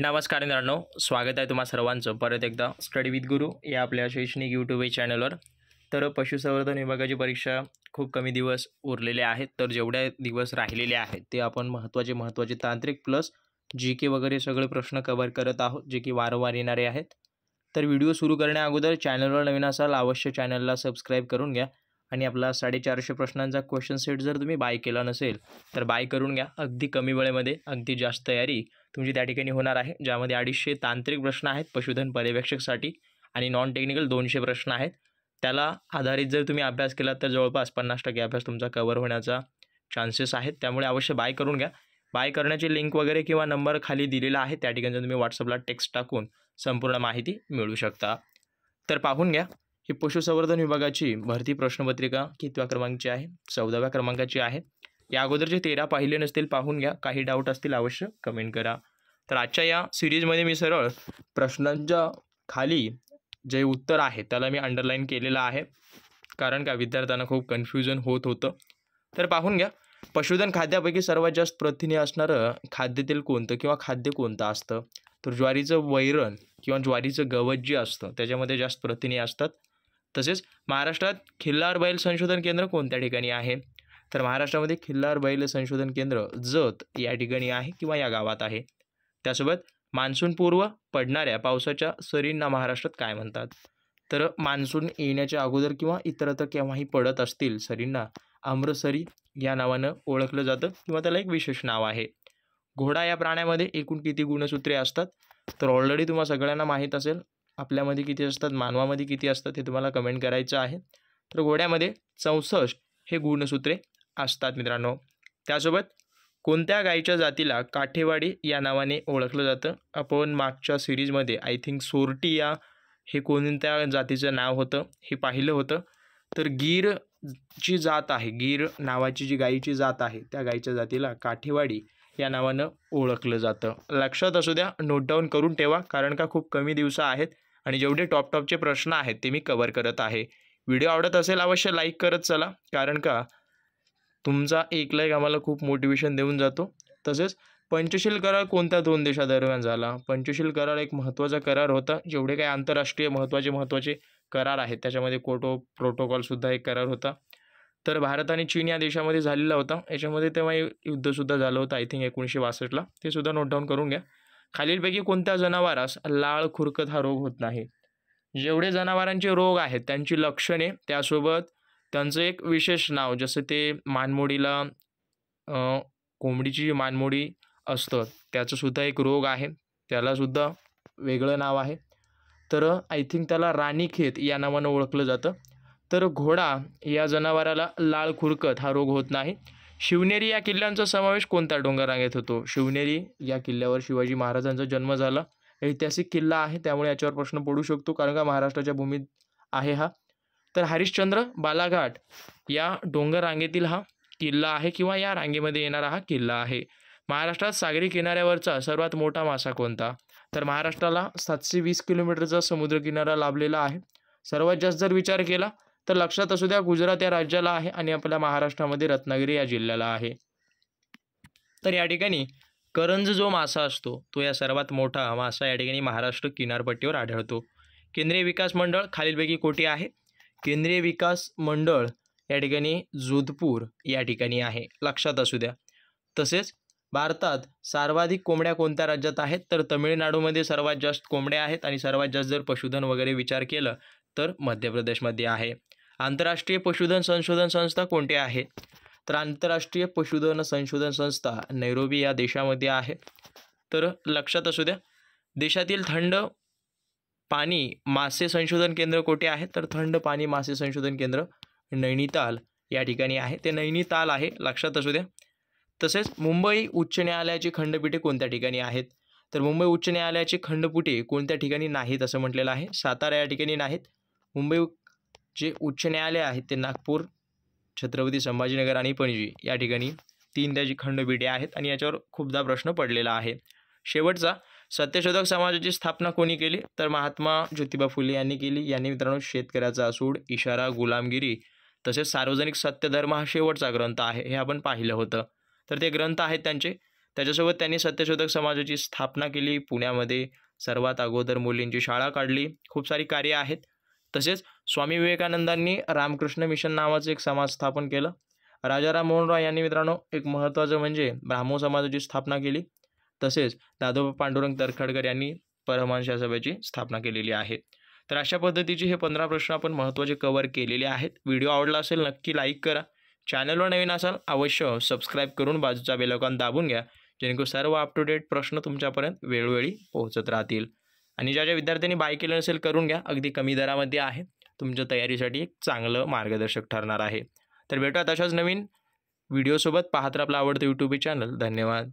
नमस्कार मित्रांनो स्वागत आहे तुम्हा सर्वांचं परत एकदा स्टडी विथ गुरु या आपल्या शैक्षणिक यूट्यूब या चॅनलवर तर पशुसंवर्धन विभागाची परीक्षा खूप कमी दिवस उरलेले आहेत तर जेवढे दिवस राहिलेले आहेत ते आपण महत्त्वाचे महत्त्वाचे तांत्रिक प्लस जी के वगैरे सगळे प्रश्न कव्हर करत आहोत जे की वारंवार येणारे आहेत तर व्हिडिओ सुरू करण्या अगोदर चॅनलवर नवीन असाल अवश्य चॅनलला सबस्क्राईब करून घ्या आणि आपला साडेचारशे प्रश्नांचा क्वेश्चन सेट जर तुम्ही बाय केला नसेल तर बाय करून घ्या अगदी कमी वेळेमध्ये अगदी जास्त तयारी तुमची त्या ठिकाणी होणार आहे ज्यामध्ये अडीचशे तांत्रिक प्रश्न आहेत पशुधन पर्यवेक्षकसाठी आणि नॉन टेक्निकल दोनशे प्रश्न आहेत त्याला आधारित जर तुम्ही अभ्यास केला तर जवळपास पन्नास टक्के अभ्यास तुमचा कवर होण्याचा चान्सेस आहेत त्यामुळे अवश्य बाय करून घ्या बाय करण्याची लिंक वगैरे किंवा नंबर खाली दिलेला आहे त्या ठिकाणी तुम्ही व्हॉट्सअपला टेक्स्ट टाकून संपूर्ण माहिती मिळू शकता तर पाहून घ्या ही पशुसंवर्धन विभागाची भरती प्रश्नपत्रिका कितव्या क्रमांकाची आहे चौदाव्या क्रमांकाची आहे या अगोदर जे तेरा पाहिले नसतील पाहून घ्या काही डाऊट असतील अवश्य कमेंट करा तर आजच्या या सिरीजमध्ये मी सरळ प्रश्नांच्या खाली जे उत्तर आहे त्याला मी अंडरलाईन केलेलं आहे कारण का विद्यार्थ्यांना खूप कन्फ्युजन होत होतं तर पाहून घ्या पशुधन खाद्यापैकी सर्वात जास्त प्रथिने असणारं खाद्यतील कोणतं किंवा खाद्य कोणतं असतं तर ज्वारीचं वैरण किंवा ज्वारीचं गवत जे असतं त्याच्यामध्ये जास्त प्रथिने असतात तसेच महाराष्ट्रात खिल्लार बैल संशोधन केंद्र कोणत्या ठिकाणी आहे तर महाराष्ट्रामध्ये खिल्लार बैल संशोधन केंद्र जत या ठिकाणी आहे किंवा या गावात आहे त्यासोबत मान्सूनपूर्व पडणाऱ्या पावसाच्या सरींना महाराष्ट्रात काय म्हणतात तर मान्सून येण्याच्या अगोदर किंवा इतरत्र केव्हाही पडत असतील सरींना अमृतसरी या नावानं ओळखलं जातं किंवा त्याला एक विशेष नाव आहे घोडा या प्राण्यामध्ये एकूण किती गुणसूत्रे असतात तर ऑलरेडी तुम्हाला सगळ्यांना माहीत असेल आपल्यामध्ये किती असतात मानवामध्ये किती असतात हे तुम्हाला कमेंट करायचं आहे तर घोड्यामध्ये चौसष्ट हे गुणसूत्रे असतात मित्रांनो त्यासोबत कोणत्या गायीच्या जातीला काठेवाडी या नावाने ओळखलं जातं आपण मागच्या सिरीजमध्ये आय थिंक सोरटी या हे कोणत्या जातीचं नाव होतं हे पाहिलं होतं तर गीर जी जात आहे गीर नावाची जी गायीची जात आहे त्या गायीच्या जातीला काठेवाडी या नावानं ओळखलं जातं लक्षात असू द्या नोट डाऊन करून ठेवा कारण का खूप कमी दिवसा आहेत आणि जेवढे टॉप टॉपचे प्रश्न आहेत ते मी कवर करत आहे व्हिडिओ आवडत असेल अवश्य लाईक करत चला कारण का तुमचा एक लाईक आम्हाला खूप मोटिवेशन देऊन जातो तसेच पंचशील करार कोणत्या दोन देशादरम्यान झाला पंचशील करार एक महत्त्वाचा करार होता जेवढे काही आंतरराष्ट्रीय महत्त्वाचे महत्त्वाचे करार आहेत त्याच्यामध्ये कोटो प्रोटोकॉलसुद्धा एक करार होता तर भारत आणि चीन या देशामध्ये झालेला होता याच्यामध्ये तेव्हा युद्धसुद्धा झालं होतं आय थिंक एकोणीसशे बासष्टला ते सुद्धा नोट डाऊन करून घ्या खालीलपैकी कोणत्या जनावरास लाळ खुरकत हा रोग होत नाही जेवढे जनावरांचे रोग आहेत त्यांची लक्षणे त्यासोबत त्यांचं एक विशेष नाव जसं ते मानमोडीला कोंबडीची जी मानमोडी असतं त्याचंसुद्धा एक रोग आहे त्यालासुद्धा वेगळं नाव आहे तर आय थिंक त्याला राणीखेत या नावानं ओळखलं जातं तर घोडा या जनावराला लाळ खुरकत हा रोग होत नाही शिवनेरी या किल्ल्यांचा समावेश कोणत्या डोंगररांगेत होतो शिवनेरी या किल्ल्यावर शिवाजी महाराजांचा जन्म झाला ऐतिहासिक किल्ला आहे त्यामुळे याच्यावर प्रश्न पडू शकतो कारण का महाराष्ट्राच्या भूमीत आहे हा तर हरिश्चंद्र बालाघाट या डोंगर रांगेतील हा किल्ला आहे किंवा या रांगेमध्ये येणारा हा किल्ला आहे महाराष्ट्रात सागरी किनाऱ्यावरचा सर्वात मोठा मासा कोणता तर महाराष्ट्राला सातशे वीस किलोमीटरचा समुद्रकिनारा लाभलेला आहे सर्वात जास्त जर विचार केला तर लक्षात असू द्या गुजरात या राज्याला आहे आणि आपल्या महाराष्ट्रामध्ये रत्नागिरी या जिल्ह्याला आहे तर या ठिकाणी करंज जो मासा असतो तो या सर्वात मोठा मासा या ठिकाणी महाराष्ट्र किनारपट्टीवर आढळतो केंद्रीय विकास मंडळ खालीलपैकी कोठे आहे केंद्रीय विकास मंडळ या ठिकाणी जोधपूर या ठिकाणी आहे लक्षात असू द्या तसेच भारतात सर्वाधिक कोंबड्या कोणत्या राज्यात आहेत तर तमिळनाडूमध्ये सर्वात जास्त कोंबड्या आहेत आणि सर्वात जास्त जर पशुधन वगैरे विचार केलं तर मध्य प्रदेशमध्ये आहे आंतरराष्ट्रीय पशुधन संशोधन संस्था कोणती आहे तर आंतरराष्ट्रीय पशुधन संशोधन संस्था नैरोबी या देशामध्ये आहे तर लक्षात असू द्या देशातील थंड पाणी मासे संशोधन केंद्र कोठे आहे तर थंड पाणी मासे संशोधन केंद्र नैनिताल या ठिकाणी आहे ते नैनिताल आहे लक्षात असू द्या तसेच मुंबई उच्च न्यायालयाची खंडपीठे कोणत्या ठिकाणी आहेत तर मुंबई उच्च न्यायालयाची खंडपीठे कोणत्या ठिकाणी नाहीत असं म्हटलेलं आहे सातारा या ठिकाणी नाहीत मुंबई जे उच्च न्यायालय आहेत ते नागपूर छत्रपती संभाजीनगर आणि पणजी या ठिकाणी तीन त्याची खंडपीठे आहेत आणि याच्यावर खूपदा प्रश्न पडलेला आहे शेवटचा सत्यशोधक समाजाची स्थापना कोणी केली तर महात्मा ज्योतिबा फुले यांनी केली यांनी मित्रांनो शेतकऱ्याचा असूड इशारा गुलामगिरी तसेच सार्वजनिक सत्यधर्म हा शेवटचा ग्रंथ आहे हे आपण पाहिलं होतं तर ते ग्रंथ आहेत त्यांचे त्याच्यासोबत त्यांनी सत्यशोधक समाजाची स्थापना केली पुण्यामध्ये सर्वात अगोदर मुलींची शाळा काढली खूप सारी कार्य आहेत तसेच स्वामी विवेकानंदांनी रामकृष्ण मिशन नावाचं एक समाज स्थापन केलं राजाराम मोहन रॉय यांनी मित्रांनो एक महत्त्वाचं म्हणजे ब्राह्मो समाजाची स्थापना केली तसेच दादोबा पांडुरंग तरखडकर यांनी परमांश सभेची स्थापना केलेली आहे तर अशा पद्धतीचे हे पंधरा प्रश्न आपण महत्त्वाचे कवर केलेले आहेत व्हिडिओ आवडला असेल नक्की लाईक करा चॅनलवर नवीन असाल अवश्य सबस्क्राईब करून बाजूचा बेलकॉन दाबून घ्या जेणेकरून सर्व अप टू डेट प्रश्न तुमच्यापर्यंत वेळोवेळी पोहोचत राहतील आणि ज्या ज्या विद्यार्थ्यांनी बाय केलं नसेल करून घ्या अगदी कमी दरामध्ये आहे तुमच्या तयारीसाठी एक चांगलं मार्गदर्शक ठरणार आहे तर भेटूयात अशाच नवीन व्हिडिओसोबत पाहत आपला आवडतं यूट्यूब चॅनल धन्यवाद